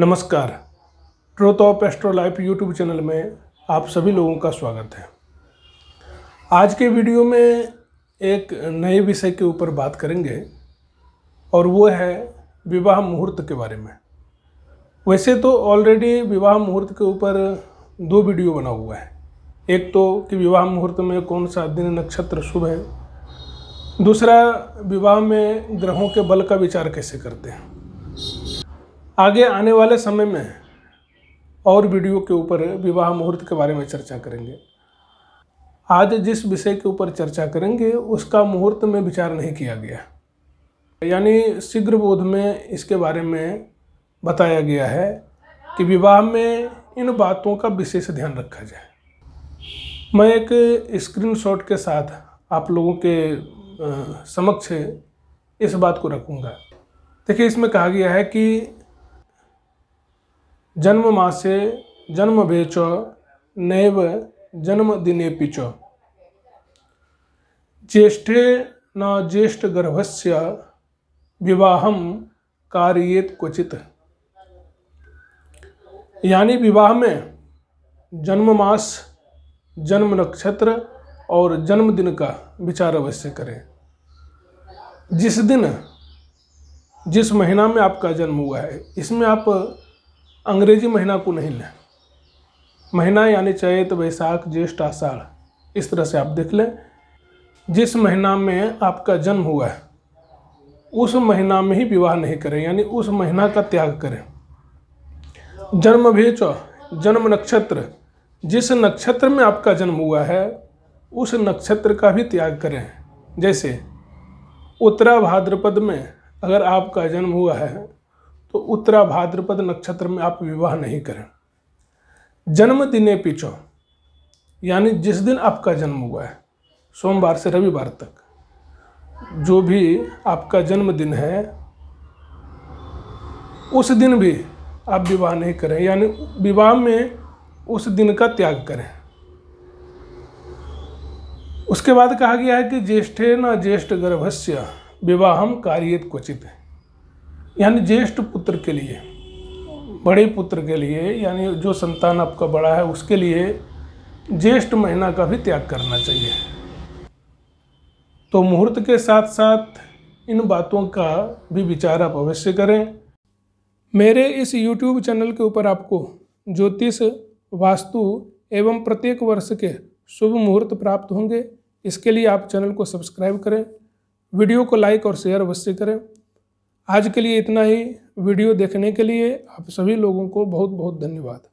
नमस्कार truth of astro life YouTube channel में आप सभी लोगों का स्वागत है आज के वीडियो में एक नए विषय के ऊपर बात करेंगे और वो है विवाह मुहूर्त के बारे में वैसे तो ऑलरेडी विवाह मुहूर्त के ऊपर दो वीडियो बना हुआ है एक तो कि विवाह मुहूर्त में कौन सा दिन नक्षत्र शुभ है दूसरा विवाह में ग्रहों के बल का विचार कैसे करते हैं आगे आने वाले समय में और वीडियो के ऊपर विवाह मुहूर्त के बारे में चर्चा करेंगे आज जिस विषय के ऊपर चर्चा करेंगे उसका मुहूर्त में विचार नहीं किया गया यानी शीघ्र बोध में इसके बारे में बताया गया है कि विवाह में इन बातों का विशेष ध्यान रखा जाए मैं एक स्क्रीनशॉट के साथ आप लोगों के समक्ष इस बात को रखूँगा देखिए इसमें कहा गया है कि जन्म जन्मवे च नैव दिने पिच ज्येष्ठे न ज्येष्ठ ज्येष्ठगर्भस्य विवाह कार्येत क्वचित यानी विवाह में जन्म मास जन्म नक्षत्र और जन्मदिन का विचार अवश्य करें जिस दिन जिस महीना में आपका जन्म हुआ है इसमें आप अंग्रेजी महीना को नहीं लें महीना यानी चैत वैशाख ज्येष्ठ आषाढ़ इस तरह से आप देख लें जिस महीना में आपका जन्म हुआ है उस महीना में ही विवाह नहीं करें यानी उस महीना का त्याग करें जन्म भेच जन्म नक्षत्र जिस नक्षत्र में आपका जन्म हुआ है उस नक्षत्र का भी त्याग करें जैसे उत्तरा भाद्रपद में अगर आपका जन्म हुआ है तो उत्तरा भाद्रपद नक्षत्र में आप विवाह नहीं करें जन्मदिने पीछो यानी जिस दिन आपका जन्म हुआ है सोमवार से रविवार तक जो भी आपका जन्मदिन है उस दिन भी आप विवाह नहीं करें यानी विवाह में उस दिन का त्याग करें उसके बाद कहा गया है कि ज्येष्ठे न ज्येष्ठ गर्भस्य विवाहम कार्य क्वचित है यानी ज्येष्ठ पुत्र के लिए बड़े पुत्र के लिए यानी जो संतान आपका बड़ा है उसके लिए ज्येष्ठ महीना का भी त्याग करना चाहिए तो मुहूर्त के साथ साथ इन बातों का भी विचार आप अवश्य करें मेरे इस YouTube चैनल के ऊपर आपको ज्योतिष वास्तु एवं प्रत्येक वर्ष के शुभ मुहूर्त प्राप्त होंगे इसके लिए आप चैनल को सब्सक्राइब करें वीडियो को लाइक और शेयर अवश्य करें आज के लिए इतना ही वीडियो देखने के लिए आप सभी लोगों को बहुत बहुत धन्यवाद